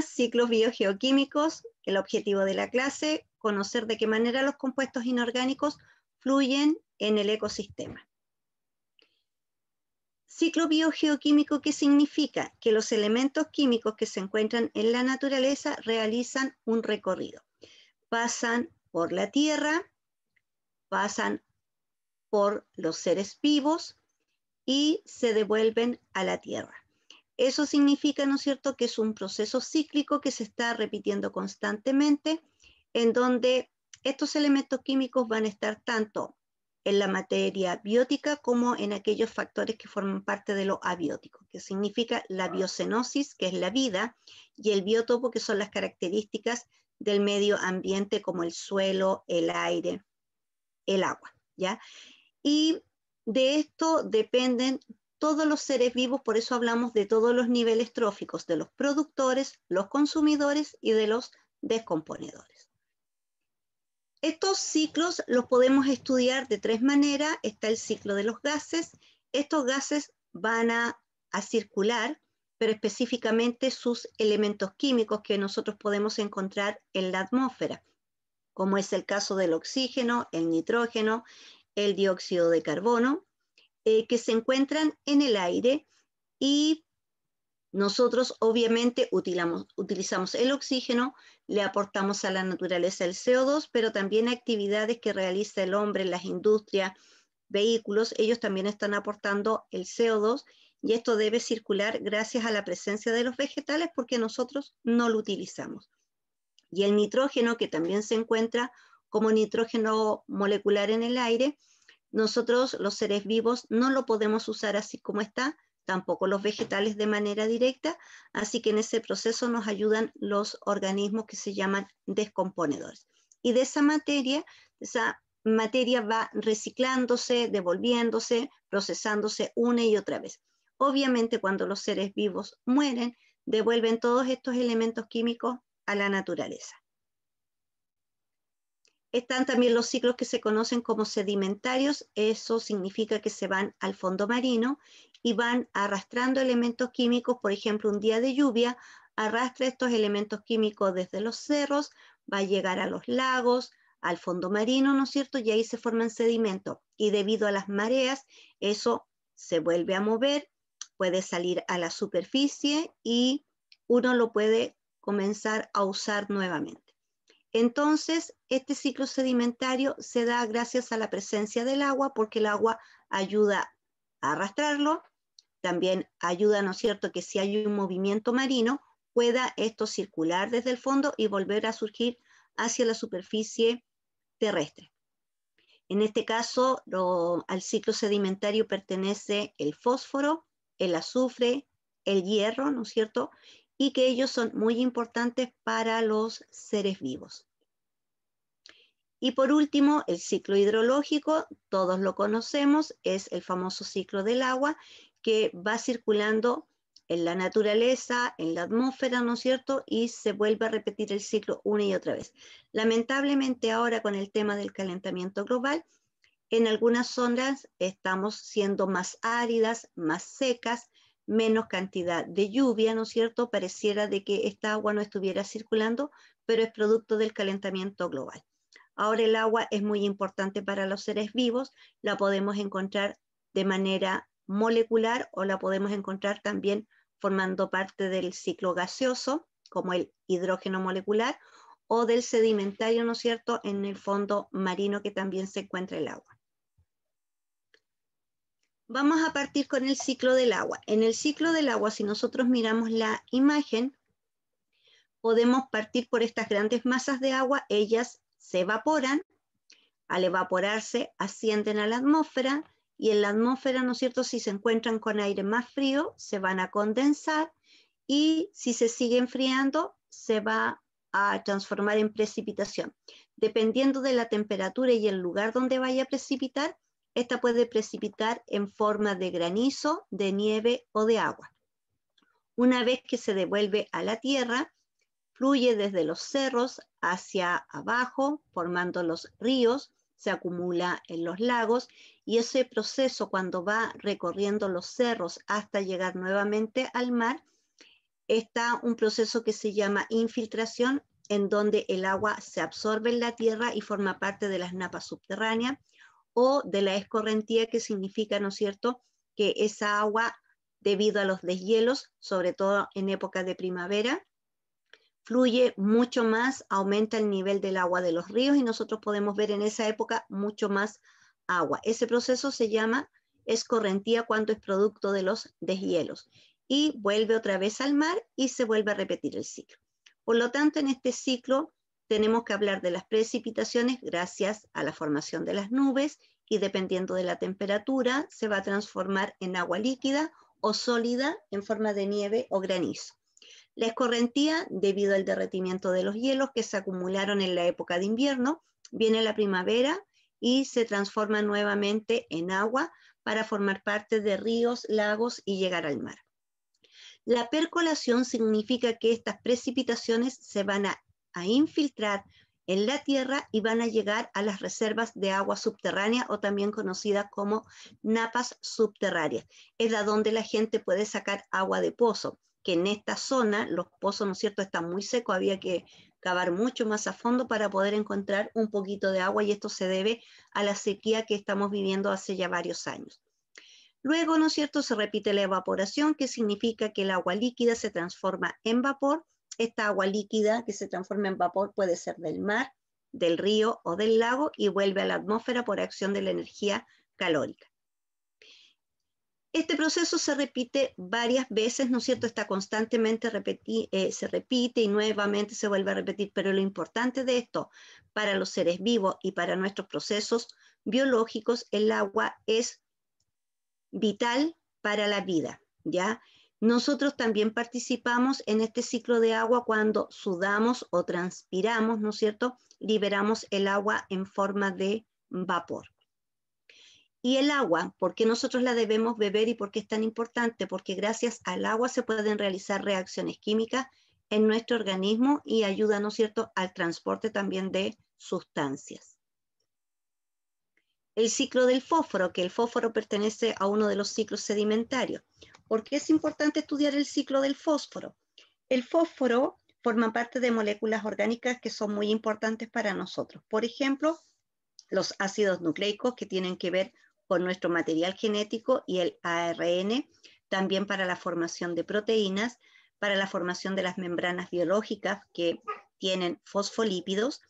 ciclos biogeoquímicos, el objetivo de la clase, conocer de qué manera los compuestos inorgánicos fluyen en el ecosistema. Ciclo biogeoquímico, ¿qué significa? Que los elementos químicos que se encuentran en la naturaleza realizan un recorrido. Pasan por la tierra, pasan por los seres vivos y se devuelven a la tierra. Eso significa, ¿no es cierto?, que es un proceso cíclico que se está repitiendo constantemente, en donde estos elementos químicos van a estar tanto en la materia biótica como en aquellos factores que forman parte de lo abiótico, que significa la biocenosis, que es la vida, y el biotopo, que son las características del medio ambiente como el suelo, el aire, el agua, ¿ya? Y de esto dependen todos los seres vivos, por eso hablamos de todos los niveles tróficos, de los productores, los consumidores y de los descomponedores. Estos ciclos los podemos estudiar de tres maneras. Está el ciclo de los gases. Estos gases van a, a circular, pero específicamente sus elementos químicos que nosotros podemos encontrar en la atmósfera, como es el caso del oxígeno, el nitrógeno, el dióxido de carbono, eh, que se encuentran en el aire y nosotros obviamente utilizamos el oxígeno, le aportamos a la naturaleza el CO2, pero también actividades que realiza el hombre, las industrias, vehículos, ellos también están aportando el CO2 y esto debe circular gracias a la presencia de los vegetales porque nosotros no lo utilizamos. Y el nitrógeno, que también se encuentra como nitrógeno molecular en el aire, nosotros, los seres vivos, no lo podemos usar así como está, tampoco los vegetales de manera directa, así que en ese proceso nos ayudan los organismos que se llaman descomponedores. Y de esa materia, esa materia va reciclándose, devolviéndose, procesándose una y otra vez. Obviamente cuando los seres vivos mueren, devuelven todos estos elementos químicos a la naturaleza. Están también los ciclos que se conocen como sedimentarios, eso significa que se van al fondo marino y van arrastrando elementos químicos, por ejemplo, un día de lluvia, arrastra estos elementos químicos desde los cerros, va a llegar a los lagos, al fondo marino, ¿no es cierto? Y ahí se forman sedimentos y debido a las mareas, eso se vuelve a mover, puede salir a la superficie y uno lo puede comenzar a usar nuevamente. Entonces, este ciclo sedimentario se da gracias a la presencia del agua, porque el agua ayuda a arrastrarlo, también ayuda, ¿no es cierto?, que si hay un movimiento marino, pueda esto circular desde el fondo y volver a surgir hacia la superficie terrestre. En este caso, al ciclo sedimentario pertenece el fósforo, el azufre, el hierro, ¿no es cierto? y que ellos son muy importantes para los seres vivos. Y por último, el ciclo hidrológico, todos lo conocemos, es el famoso ciclo del agua que va circulando en la naturaleza, en la atmósfera, ¿no es cierto? Y se vuelve a repetir el ciclo una y otra vez. Lamentablemente ahora con el tema del calentamiento global, en algunas zonas estamos siendo más áridas, más secas, menos cantidad de lluvia, ¿no es cierto? Pareciera de que esta agua no estuviera circulando, pero es producto del calentamiento global. Ahora el agua es muy importante para los seres vivos, la podemos encontrar de manera molecular o la podemos encontrar también formando parte del ciclo gaseoso, como el hidrógeno molecular, o del sedimentario, ¿no es cierto?, en el fondo marino que también se encuentra el agua. Vamos a partir con el ciclo del agua. En el ciclo del agua, si nosotros miramos la imagen, podemos partir por estas grandes masas de agua, ellas se evaporan, al evaporarse ascienden a la atmósfera y en la atmósfera, ¿no es cierto?, si se encuentran con aire más frío, se van a condensar y si se sigue enfriando, se va a transformar en precipitación. Dependiendo de la temperatura y el lugar donde vaya a precipitar, esta puede precipitar en forma de granizo, de nieve o de agua. Una vez que se devuelve a la tierra, fluye desde los cerros hacia abajo, formando los ríos, se acumula en los lagos y ese proceso cuando va recorriendo los cerros hasta llegar nuevamente al mar, está un proceso que se llama infiltración, en donde el agua se absorbe en la tierra y forma parte de las napas subterráneas o de la escorrentía, que significa, ¿no es cierto?, que esa agua, debido a los deshielos, sobre todo en época de primavera, fluye mucho más, aumenta el nivel del agua de los ríos y nosotros podemos ver en esa época mucho más agua. Ese proceso se llama escorrentía cuando es producto de los deshielos y vuelve otra vez al mar y se vuelve a repetir el ciclo. Por lo tanto, en este ciclo tenemos que hablar de las precipitaciones gracias a la formación de las nubes y dependiendo de la temperatura se va a transformar en agua líquida o sólida en forma de nieve o granizo. La escorrentía, debido al derretimiento de los hielos que se acumularon en la época de invierno, viene la primavera y se transforma nuevamente en agua para formar parte de ríos, lagos y llegar al mar. La percolación significa que estas precipitaciones se van a a infiltrar en la tierra y van a llegar a las reservas de agua subterránea o también conocidas como napas subterráneas. Es la donde la gente puede sacar agua de pozo, que en esta zona, los pozos, ¿no es cierto?, están muy secos, había que cavar mucho más a fondo para poder encontrar un poquito de agua y esto se debe a la sequía que estamos viviendo hace ya varios años. Luego, ¿no es cierto?, se repite la evaporación, que significa que el agua líquida se transforma en vapor esta agua líquida que se transforma en vapor puede ser del mar, del río o del lago y vuelve a la atmósfera por acción de la energía calórica. Este proceso se repite varias veces, ¿no es cierto? Está constantemente eh, se repite y nuevamente se vuelve a repetir, pero lo importante de esto para los seres vivos y para nuestros procesos biológicos, el agua es vital para la vida, ¿ya? Nosotros también participamos en este ciclo de agua cuando sudamos o transpiramos, ¿no es cierto? Liberamos el agua en forma de vapor. Y el agua, ¿por qué nosotros la debemos beber y por qué es tan importante? Porque gracias al agua se pueden realizar reacciones químicas en nuestro organismo y ayuda, ¿no es cierto?, al transporte también de sustancias. El ciclo del fósforo, que el fósforo pertenece a uno de los ciclos sedimentarios. ¿Por qué es importante estudiar el ciclo del fósforo? El fósforo forma parte de moléculas orgánicas que son muy importantes para nosotros. Por ejemplo, los ácidos nucleicos que tienen que ver con nuestro material genético y el ARN, también para la formación de proteínas, para la formación de las membranas biológicas que tienen fosfolípidos,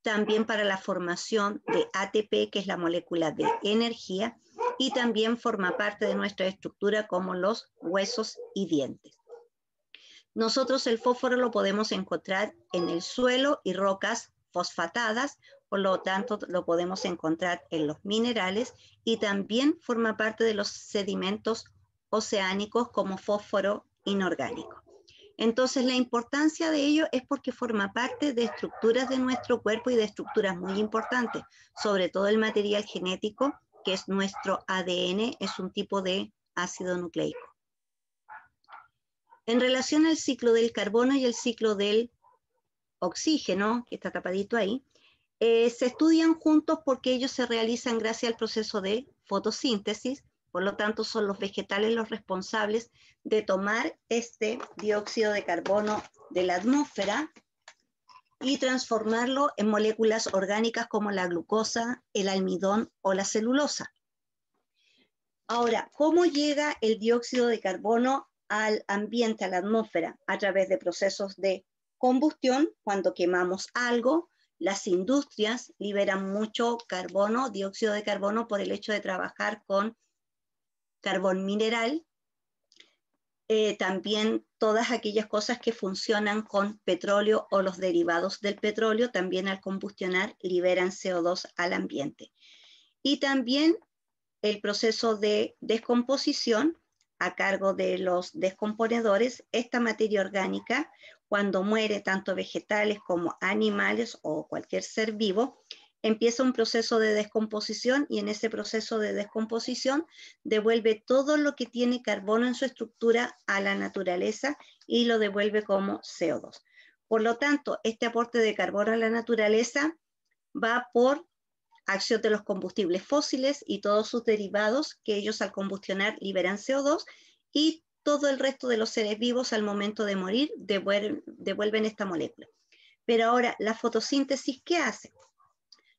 también para la formación de ATP, que es la molécula de energía, y también forma parte de nuestra estructura como los huesos y dientes. Nosotros el fósforo lo podemos encontrar en el suelo y rocas fosfatadas, por lo tanto lo podemos encontrar en los minerales y también forma parte de los sedimentos oceánicos como fósforo inorgánico. Entonces, la importancia de ello es porque forma parte de estructuras de nuestro cuerpo y de estructuras muy importantes, sobre todo el material genético que es nuestro ADN, es un tipo de ácido nucleico. En relación al ciclo del carbono y el ciclo del oxígeno, que está tapadito ahí, eh, se estudian juntos porque ellos se realizan gracias al proceso de fotosíntesis, por lo tanto son los vegetales los responsables de tomar este dióxido de carbono de la atmósfera y transformarlo en moléculas orgánicas como la glucosa, el almidón o la celulosa. Ahora, ¿cómo llega el dióxido de carbono al ambiente, a la atmósfera? A través de procesos de combustión, cuando quemamos algo, las industrias liberan mucho carbono, dióxido de carbono, por el hecho de trabajar con carbón mineral, eh, también todas aquellas cosas que funcionan con petróleo o los derivados del petróleo, también al combustionar liberan CO2 al ambiente. Y también el proceso de descomposición a cargo de los descomponedores, esta materia orgánica, cuando muere tanto vegetales como animales o cualquier ser vivo, empieza un proceso de descomposición y en ese proceso de descomposición devuelve todo lo que tiene carbono en su estructura a la naturaleza y lo devuelve como CO2. Por lo tanto, este aporte de carbono a la naturaleza va por acción de los combustibles fósiles y todos sus derivados que ellos al combustionar liberan CO2 y todo el resto de los seres vivos al momento de morir devuelven, esta molécula. Pero ahora, la fotosíntesis, ¿qué hace?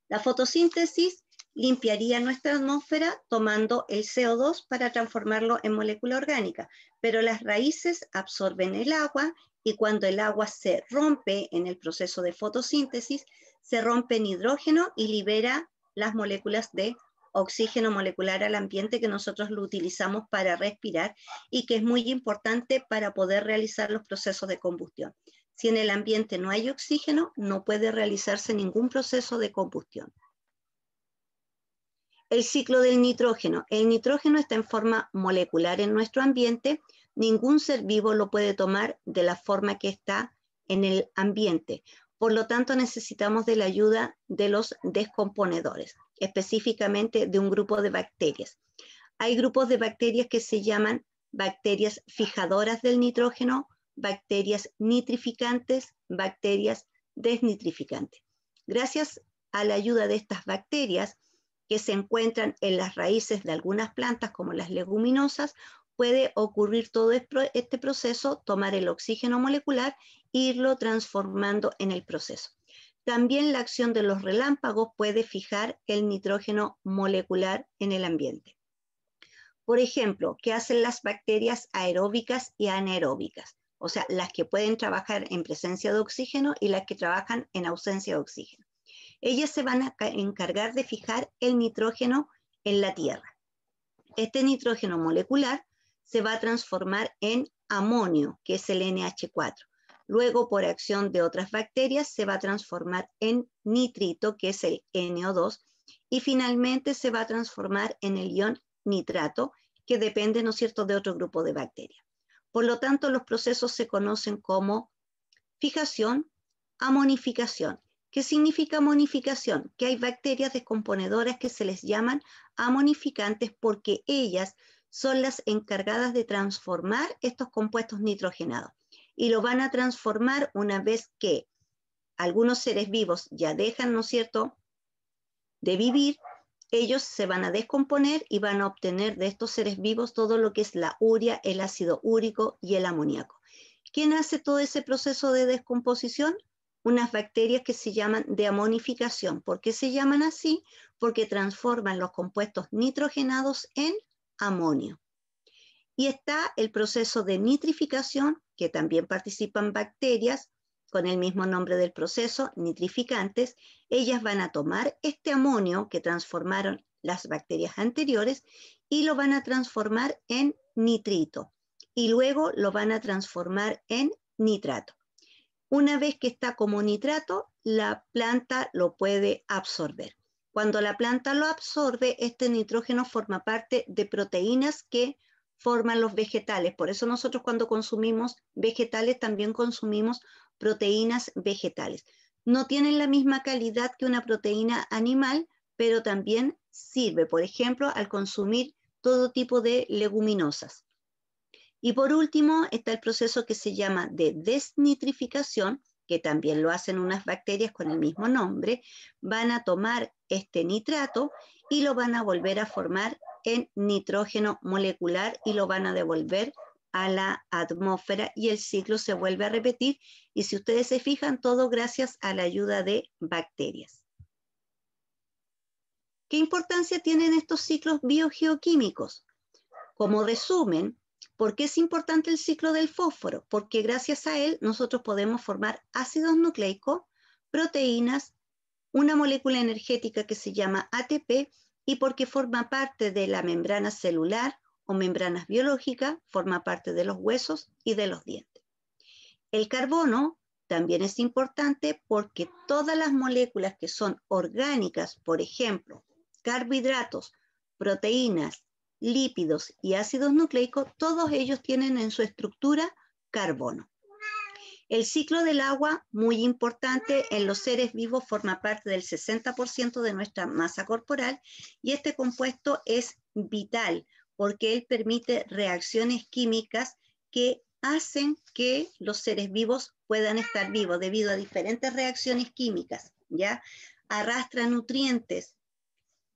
La fotosíntesis limpiaría nuestra atmósfera tomando el CO2 para transformarlo en molécula orgánica, pero las raíces absorben el agua y cuando el agua se rompe en el proceso de fotosíntesis, se rompe en hidrógeno y libera las moléculas de oxígeno molecular al ambiente que nosotros lo utilizamos para respirar y que es muy importante para poder realizar los procesos de combustión. Si en el ambiente no hay oxígeno, no puede realizarse ningún proceso de combustión. El ciclo del nitrógeno. El nitrógeno está en forma molecular en nuestro ambiente. Ningún ser vivo lo puede tomar de la forma que está en el ambiente. Por lo tanto, necesitamos de la ayuda de los descomponedores, específicamente de un grupo de bacterias. Hay grupos de bacterias que se llaman bacterias fijadoras del nitrógeno, bacterias nitrificantes, bacterias desnitrificantes. Gracias a la ayuda de estas bacterias que se encuentran en las raíces de algunas plantas como las leguminosas, puede ocurrir todo este proceso, tomar el oxígeno molecular e irlo transformando en el proceso. También la acción de los relámpagos puede fijar el nitrógeno molecular en el ambiente. Por ejemplo, ¿qué hacen las bacterias aeróbicas y anaeróbicas? o sea, las que pueden trabajar en presencia de oxígeno y las que trabajan en ausencia de oxígeno. Ellas se van a encargar de fijar el nitrógeno en la tierra. Este nitrógeno molecular se va a transformar en amonio, que es el NH4. Luego, por acción de otras bacterias, se va a transformar en nitrito, que es el NO2, y finalmente se va a transformar en el ion nitrato, que depende, ¿no es cierto?, de otro grupo de bacterias. Por lo tanto, los procesos se conocen como fijación, amonificación. ¿Qué significa amonificación? Que hay bacterias descomponedoras que se les llaman amonificantes porque ellas son las encargadas de transformar estos compuestos nitrogenados y lo van a transformar una vez que algunos seres vivos ya dejan, ¿no es cierto?, de vivir ellos se van a descomponer y van a obtener de estos seres vivos todo lo que es la urea, el ácido úrico y el amoníaco. ¿Quién hace todo ese proceso de descomposición? Unas bacterias que se llaman de amonificación. ¿Por qué se llaman así? Porque transforman los compuestos nitrogenados en amonio. Y está el proceso de nitrificación, que también participan bacterias, con el mismo nombre del proceso, nitrificantes, ellas van a tomar este amonio que transformaron las bacterias anteriores y lo van a transformar en nitrito y luego lo van a transformar en nitrato. Una vez que está como nitrato, la planta lo puede absorber. Cuando la planta lo absorbe, este nitrógeno forma parte de proteínas que forman los vegetales. Por eso nosotros cuando consumimos vegetales también consumimos proteínas vegetales. No tienen la misma calidad que una proteína animal, pero también sirve, por ejemplo, al consumir todo tipo de leguminosas. Y por último está el proceso que se llama de desnitrificación, que también lo hacen unas bacterias con el mismo nombre, van a tomar este nitrato y lo van a volver a formar en nitrógeno molecular y lo van a devolver a la atmósfera y el ciclo se vuelve a repetir y si ustedes se fijan, todo gracias a la ayuda de bacterias. ¿Qué importancia tienen estos ciclos biogeoquímicos? Como resumen, ¿por qué es importante el ciclo del fósforo? Porque gracias a él nosotros podemos formar ácidos nucleicos, proteínas, una molécula energética que se llama ATP y porque forma parte de la membrana celular, o membranas biológicas, forma parte de los huesos y de los dientes. El carbono también es importante porque todas las moléculas que son orgánicas, por ejemplo, carbohidratos, proteínas, lípidos y ácidos nucleicos, todos ellos tienen en su estructura carbono. El ciclo del agua, muy importante en los seres vivos, forma parte del 60% de nuestra masa corporal y este compuesto es vital porque él permite reacciones químicas que hacen que los seres vivos puedan estar vivos debido a diferentes reacciones químicas, ¿ya? Arrastra nutrientes,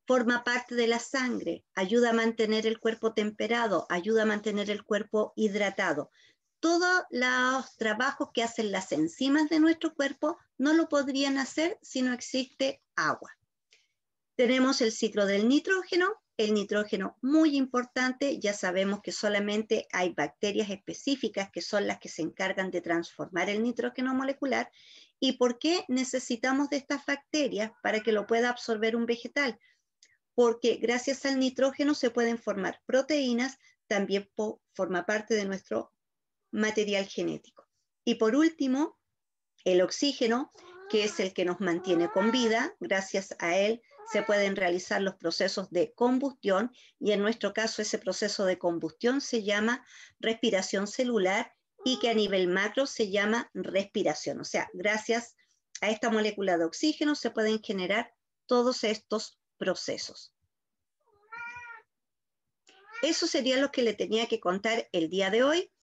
forma parte de la sangre, ayuda a mantener el cuerpo temperado, ayuda a mantener el cuerpo hidratado. Todos los trabajos que hacen las enzimas de nuestro cuerpo no lo podrían hacer si no existe agua. Tenemos el ciclo del nitrógeno, el nitrógeno, muy importante, ya sabemos que solamente hay bacterias específicas que son las que se encargan de transformar el nitrógeno molecular. ¿Y por qué necesitamos de estas bacterias para que lo pueda absorber un vegetal? Porque gracias al nitrógeno se pueden formar proteínas, también forma parte de nuestro material genético. Y por último, el oxígeno, que es el que nos mantiene con vida, gracias a él se pueden realizar los procesos de combustión y en nuestro caso ese proceso de combustión se llama respiración celular y que a nivel macro se llama respiración. O sea, gracias a esta molécula de oxígeno se pueden generar todos estos procesos. Eso sería lo que le tenía que contar el día de hoy.